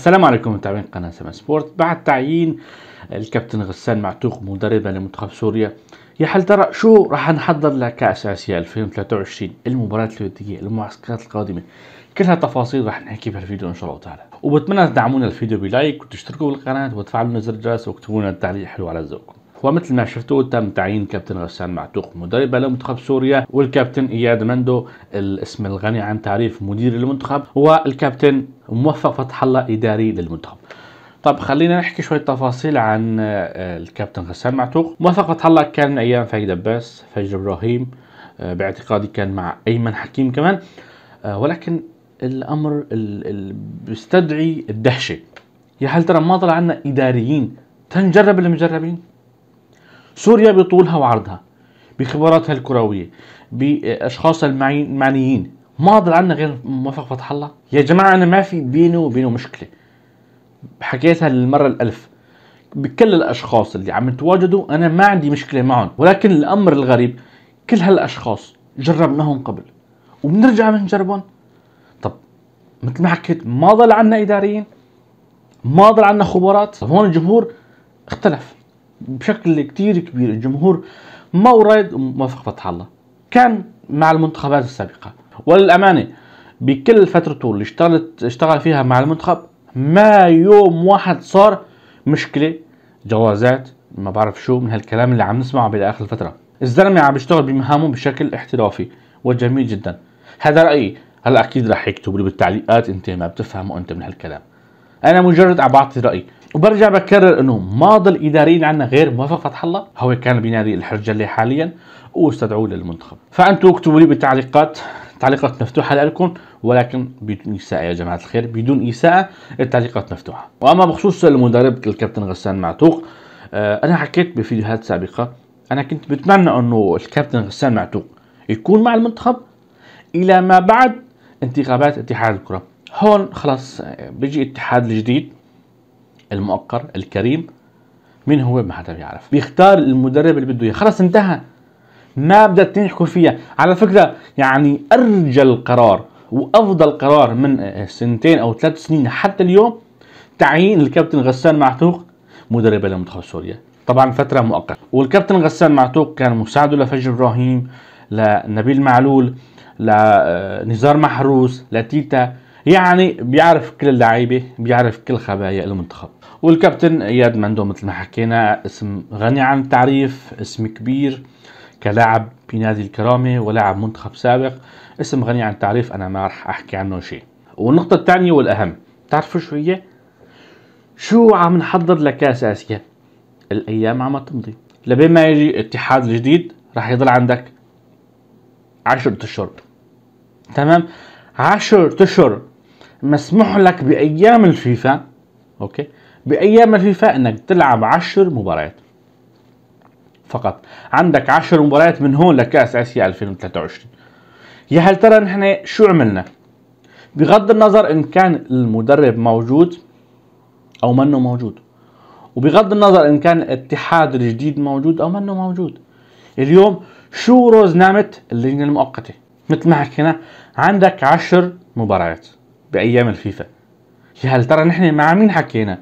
السلام عليكم متابعين قناة سما سبورت بعد تعيين الكابتن غسان معتوق مدربا لمنتخب سوريا يا هل ترى شو راح نحضر لكأس آسيا 2023 المباراة الودية المعسكرات القادمة كل هالتفاصيل راح نحكي بهالفيديو ان شاء الله تعالى وبتمنى تدعمونا الفيديو بلايك وتشتركوا بالقناة وتفعلوا زر الجرس واكتبوا لنا التعليق حلو على ذوقكم ومثل ما شفتوا تم تعيين كابتن غسان معتوق مدربا لمنتخب سوريا والكابتن اياد مندو الاسم الغني عن تعريف مدير المنتخب والكابتن موفق فتح الله اداري للمنتخب طب خلينا نحكي شوية تفاصيل عن آه، الكابتن غسان معتوق موفق فتح الله كان من أيام فايد دباس فجر إبراهيم آه، باعتقادي كان مع أيمن حكيم كمان آه، ولكن الأمر بيستدعي الدهشة يا هل ترى ما طلع عنا إداريين تنجرب المجربين سوريا بطولها وعرضها بخبراتها الكرويه بأشخاصها المعنيين ما ضل عندنا غير موفق فتح الله يا جماعه انا ما في بيني وبينه مشكله حكيتها للمره الالف بكل الاشخاص اللي عم يتواجدوا انا ما عندي مشكله معهم ولكن الامر الغريب كل هالاشخاص جربناهم قبل وبنرجع بنجربهم طب مثل ما حكيت ما ضل عنا اداريين ما ضل عنا خبرات هون الجمهور اختلف بشكل كتير كبير الجمهور ما ورد موافق فتح الله كان مع المنتخبات السابقة وللأمانة بكل فترته اللي اشتغلت اشتغل فيها مع المنتخب ما يوم واحد صار مشكلة جوازات ما بعرف شو من هالكلام اللي عم نسمعه بآخر الفترة الزلمة عم يشتغل بمهامه بشكل احترافي وجميل جدا هذا رأيي هلا أكيد رح يكتبوا لي بالتعليقات أنت ما بتفهم وأنت من هالكلام أنا مجرد عم بعطي رأيي وبرجع بكرر انه ماضي الاداريين عندنا غير موفق فتح الله هو كان بينادي الحرجه اللي حاليا واستدعوه للمنتخب فانتم اكتبوا لي بالتعليقات التعليقات مفتوحة لكم ولكن بدون إساءة يا جماعة الخير بدون إساءة التعليقات مفتوحة وأما بخصوص المدرب الكابتن غسان معتوق آه، أنا حكيت بفيديوهات سابقة أنا كنت بتمنى أنه الكابتن غسان معتوق يكون مع المنتخب إلى ما بعد انتخابات اتحاد الكرة هون خلاص آه، بيجي اتحاد الجديد المؤقر الكريم مين هو ما حدا بيعرف بيختار المدرب اللي بده اياه خلص انتهى ما بدها تنحكوا فيها على فكره يعني ارجل قرار وافضل قرار من آه، آه، سنتين او ثلاث سنين حتى اليوم تعيين الكابتن غسان معتوق مدربا لمنتخب سوريا طبعا فتره مؤقته والكابتن غسان معتوق كان مساعده لفجر ابراهيم لنبيل معلول لنزار آه، محروس لتيتا يعني بيعرف كل اللعيبه بيعرف كل خبايا المنتخب والكابتن اياد مندو مثل ما حكينا اسم غني عن التعريف اسم كبير كلاعب بنادي الكرامه ولاعب منتخب سابق اسم غني عن التعريف انا ما راح احكي عنه شيء والنقطه الثانيه والاهم بتعرفوا شو هي شو عم نحضر لكاس اسيا الايام عم تمضي لبين ما يجي اتحاد الجديد راح يضل عندك عشر اشهر تمام عشر اشهر مسموح لك بايام الفيفا اوكي بأيام الفيفا أنك تلعب عشر مباريات فقط عندك عشر مباريات من هون لكأس آسيا 2023 يا هل ترى نحن شو عملنا بغض النظر إن كان المدرب موجود أو منه موجود وبغض النظر إن كان الاتحاد الجديد موجود أو منه موجود اليوم شو روز نامت اللجنة المؤقتة مثل ما حكينا عندك عشر مباريات بأيام الفيفا يا هل ترى نحن مع مين حكينا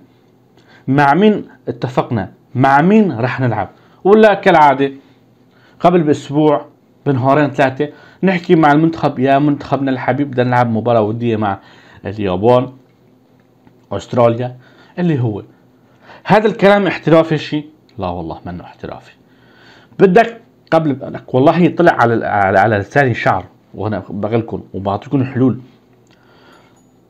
مع مين اتفقنا مع مين راح نلعب ولا كالعاده قبل باسبوع بنهارين ثلاثه نحكي مع المنتخب يا منتخبنا الحبيب بدنا نلعب مباراه وديه مع اليابان استراليا اللي هو هذا الكلام احترافي شيء لا والله منه احترافي بدك قبل بقلك والله طلع على على, على لساني شعر وانا بغلكم وبعطيكم حلول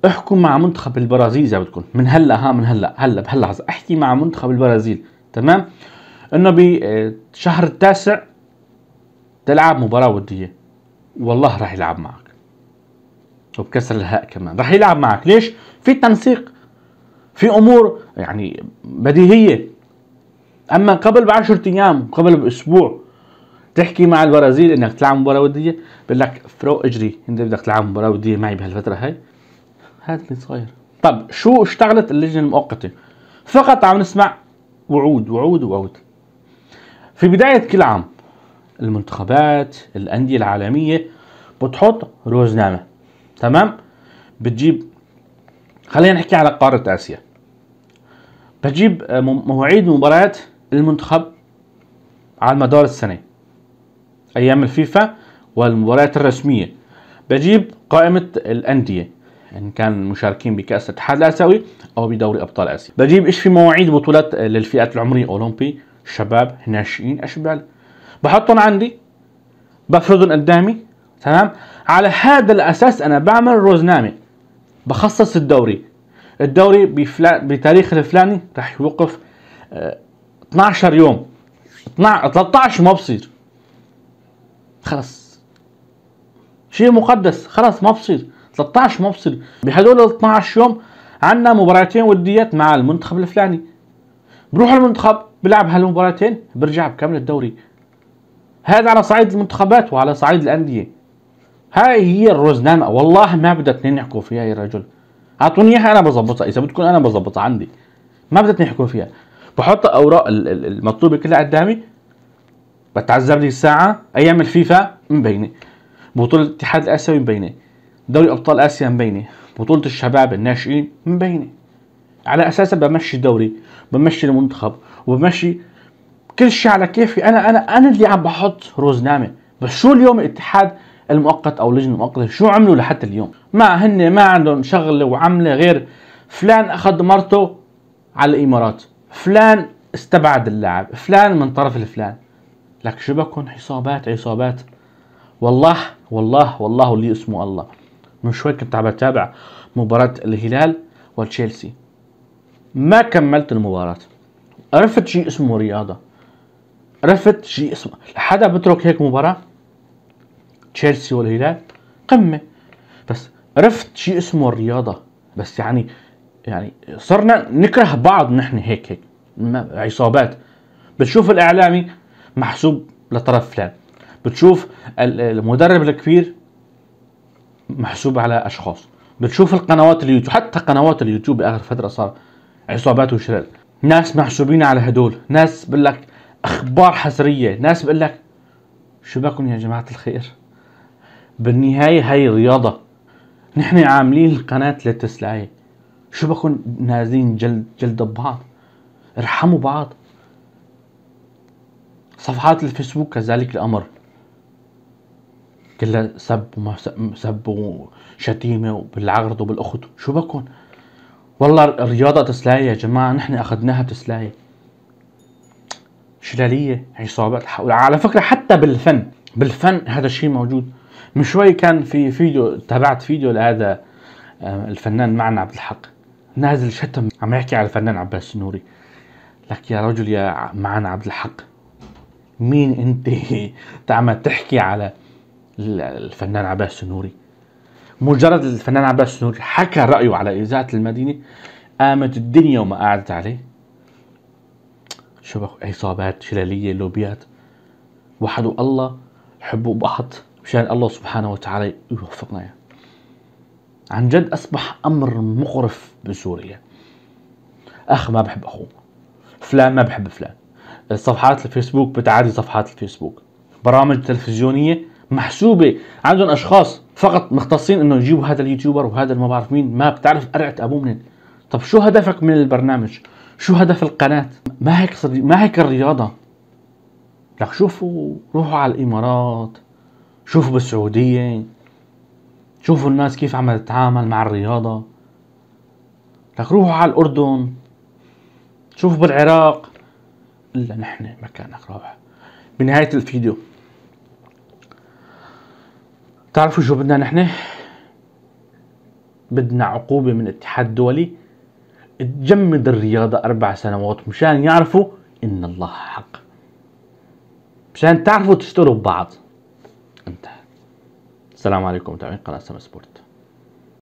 احكم مع منتخب البرازيل اذا بدكم من هلا ها من هلا هلا بهاللحظه احكي مع منتخب البرازيل تمام انه بشهر آه، التاسع تلعب مباراه وديه والله راح يلعب معك وبكسر الهاء كمان راح يلعب معك ليش في تنسيق في امور يعني بديهيه اما قبل بعشرة ايام قبل باسبوع تحكي مع البرازيل انك تلعب مباراه وديه بقول لك فرو اجري انت بدك تلعب مباراه وديه معي بهالفتره هاي هات لي صغير طب شو اشتغلت اللجنه المؤقته فقط عم نسمع وعود وعود وعود في بدايه كل عام المنتخبات الانديه العالميه بتحط روزنامه تمام بتجيب خلينا نحكي على قاره اسيا بتجيب آه، مواعيد مباريات المنتخب على مدار السنه ايام الفيفا والمباريات الرسميه بجيب قائمه الانديه ان كان مشاركين بكاس الاتحاد الاسيوي او بدوري ابطال اسيا بجيب ايش في مواعيد بطولات آه، للفئات العمريه اولمبي شباب ناشئين اشبال بحطهم عندي بفرضهم قدامي تمام على هذا الاساس انا بعمل روزنامه بخصص الدوري الدوري بفلان بتاريخ الفلاني رح يوقف 12 آه، يوم 12 13 ما بصير خلص شيء مقدس خلص ما بصير 13 مفصل بهدول ال 12 يوم عندنا مباراتين وديات مع المنتخب الفلاني بروح المنتخب بلعب هالمباراتين برجع بكمل الدوري هذا على صعيد المنتخبات وعلى صعيد الأندية هاي هي الرزنامة والله ما بدها اثنين يحكوا فيها يا رجل اعطوني اياها انا بظبطها اذا بدكم انا بظبطها عندي ما بدها اثنين يحكوا فيها بحط اوراق المطلوبه كلها قدامي بتعذب لي الساعه ايام الفيفا مبينه بطوله الاتحاد الاسيوي مبينه دوري ابطال اسيا مبينه بطوله الشباب الناشئين مبينه على اساسها بمشي الدوري بمشي المنتخب وبمشي كل شيء على كيفي انا انا انا اللي عم بحط روزنامه بس شو اليوم الاتحاد المؤقت او اللجنه المؤقته شو عملوا لحتى اليوم ما هن ما عندهم شغله وعمله غير فلان اخذ مرته على الامارات فلان استبعد اللاعب فلان من طرف الفلان لك شو بكون حسابات عصابات والله والله والله اللي اسمه الله من شوي كنت عم بتابع مباراة الهلال وتشيلسي ما كملت المباراة عرفت شيء اسمه رياضة عرفت شيء اسمه حدا بترك هيك مباراة تشيلسي والهلال قمة بس عرفت شيء اسمه الرياضة بس يعني يعني صرنا نكره بعض نحن هيك هيك عصابات بتشوف الإعلامي محسوب لطرف فلان بتشوف المدرب الكبير محسوبه على اشخاص بتشوف القنوات اليوتيوب حتى قنوات اليوتيوب باخر فتره صار عصابات وشلل ناس محسوبين على هدول ناس بقول لك اخبار حصريه ناس بقول لك شو بكم يا جماعه الخير بالنهايه هاي رياضه نحن عاملين القناه للتسليه شو بكم نازلين جلد جلد ببعض ارحموا بعض صفحات الفيسبوك كذلك الامر كلها سب وما سب وشتيمه وبالعرض وبالاخت شو بكون والله الرياضه تسلايه يا جماعه نحن اخذناها تسلايه شلاليه عصابات على فكره حتى بالفن بالفن هذا الشيء موجود من شوي كان في فيديو تابعت فيديو لهذا آه، الفنان معنا عبد الحق نازل شتم عم يحكي على الفنان عباس النوري لك يا رجل يا معنا عبد الحق مين انت تعمل تحكي على الفنان عباس النوري مجرد الفنان عباس النوري حكى رأيه على إذاعة المدينة قامت الدنيا وما قعدت عليه شبه عصابات شلالية لوبيات وحدوا الله حبوا بعض مشان الله سبحانه وتعالى يوفقنا يعني. عن جد أصبح أمر مقرف بسوريا أخ ما بحب أخوه فلان ما بحب فلان صفحات الفيسبوك بتعادي صفحات الفيسبوك برامج تلفزيونية محسوبه عندهم اشخاص فقط مختصين انه يجيبوا هذا اليوتيوبر وهذا ما بعرف مين ما بتعرف قرعه ابوه منين طب شو هدفك من البرنامج شو هدف القناه ما هيك ما هيك الرياضه لك شوفوا روحوا على الامارات شوفوا بالسعوديه شوفوا الناس كيف عم تتعامل مع الرياضه لك روحوا على الاردن شوفوا بالعراق الا نحن مكانك روح بنهايه الفيديو تعرفوا شو بدنا نحن؟ بدنا عقوبة من الاتحاد الدولي تجمد الرياضة أربع سنوات مشان يعرفوا إن الله حق مشان تعرفوا تشتروا ببعض انتهى السلام عليكم متابعين قناة سما سبورت